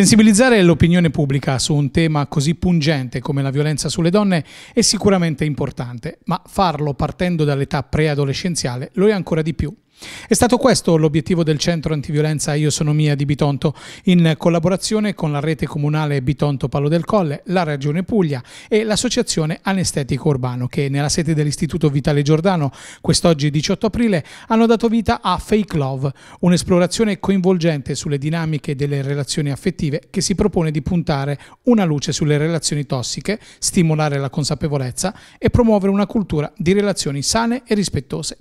Sensibilizzare l'opinione pubblica su un tema così pungente come la violenza sulle donne è sicuramente importante, ma farlo partendo dall'età preadolescenziale lo è ancora di più. È stato questo l'obiettivo del centro antiviolenza Io sono mia di Bitonto, in collaborazione con la rete comunale Bitonto Palo del Colle, la Regione Puglia e l'associazione Anestetico Urbano, che nella sede dell'Istituto Vitale Giordano, quest'oggi 18 aprile, hanno dato vita a Fake Love, un'esplorazione coinvolgente sulle dinamiche delle relazioni affettive che si propone di puntare una luce sulle relazioni tossiche, stimolare la consapevolezza e promuovere una cultura di relazioni sane e rispettose.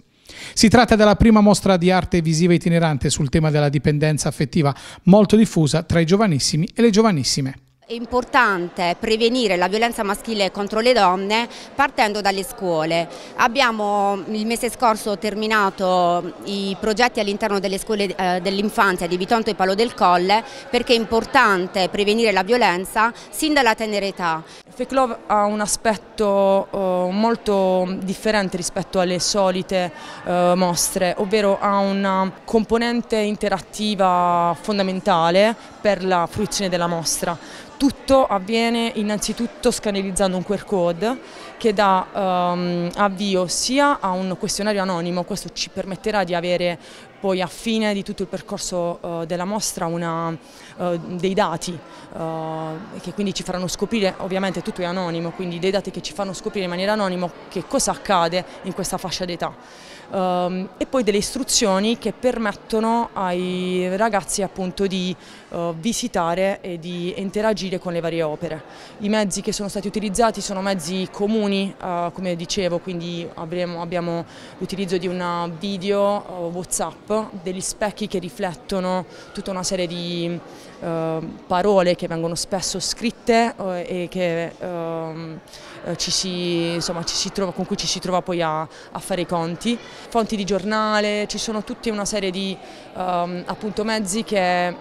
Si tratta della prima mostra di arte visiva itinerante sul tema della dipendenza affettiva, molto diffusa tra i giovanissimi e le giovanissime. È importante prevenire la violenza maschile contro le donne partendo dalle scuole. Abbiamo il mese scorso terminato i progetti all'interno delle scuole eh, dell'infanzia di Bitonto e Palo del Colle perché è importante prevenire la violenza sin dalla tenera età. Fake Love ha un aspetto uh, molto differente rispetto alle solite uh, mostre, ovvero ha una componente interattiva fondamentale per la fruizione della mostra. Tutto avviene innanzitutto scannerizzando un QR code che dà um, avvio sia a un questionario anonimo, questo ci permetterà di avere poi a fine di tutto il percorso uh, della mostra una, uh, dei dati uh, che quindi ci faranno scoprire, ovviamente tutto è anonimo, quindi dei dati che ci fanno scoprire in maniera anonima che cosa accade in questa fascia d'età ehm, e poi delle istruzioni che permettono ai ragazzi appunto di eh, visitare e di interagire con le varie opere. I mezzi che sono stati utilizzati sono mezzi comuni, eh, come dicevo, quindi avremo, abbiamo l'utilizzo di un video eh, Whatsapp, degli specchi che riflettono tutta una serie di ehm, parole che vengono spesso scritte eh, e che, ehm, eh, ci si, insomma, ci si trova, con cui ci si trova poi a, a fare i conti fonti di giornale, ci sono tutta una serie di um, appunto, mezzi che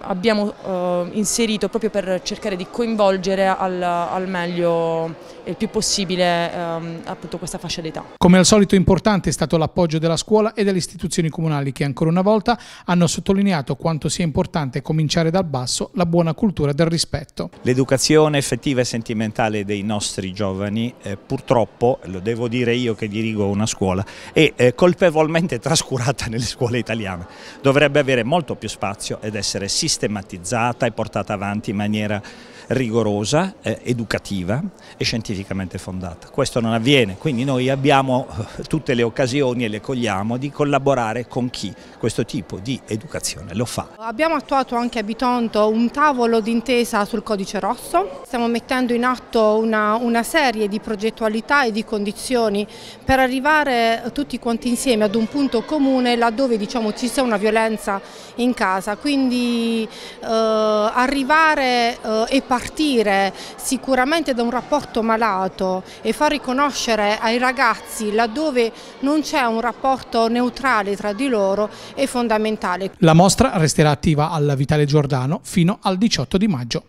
abbiamo uh, inserito proprio per cercare di coinvolgere al, al meglio e il più possibile um, appunto, questa fascia d'età. Come al solito importante è stato l'appoggio della scuola e delle istituzioni comunali che ancora una volta hanno sottolineato quanto sia importante cominciare dal basso la buona cultura del rispetto. L'educazione effettiva e sentimentale dei nostri giovani eh, purtroppo, lo devo dire io che dirigo una scuola, e eh, colpevolmente trascurata nelle scuole italiane. Dovrebbe avere molto più spazio ed essere sistematizzata e portata avanti in maniera rigorosa, eh, educativa e scientificamente fondata. Questo non avviene, quindi noi abbiamo eh, tutte le occasioni e le cogliamo di collaborare con chi questo tipo di educazione lo fa. Abbiamo attuato anche a Bitonto un tavolo d'intesa sul codice rosso, stiamo mettendo in atto una, una serie di progettualità e di condizioni per arrivare tutti quanti insieme ad un punto comune laddove diciamo, ci sia una violenza in casa, quindi eh, arrivare eh, e partire sicuramente da un rapporto malato e far riconoscere ai ragazzi laddove non c'è un rapporto neutrale tra di loro è fondamentale. La mostra resterà attiva alla Vitale Giordano fino al 18 di maggio.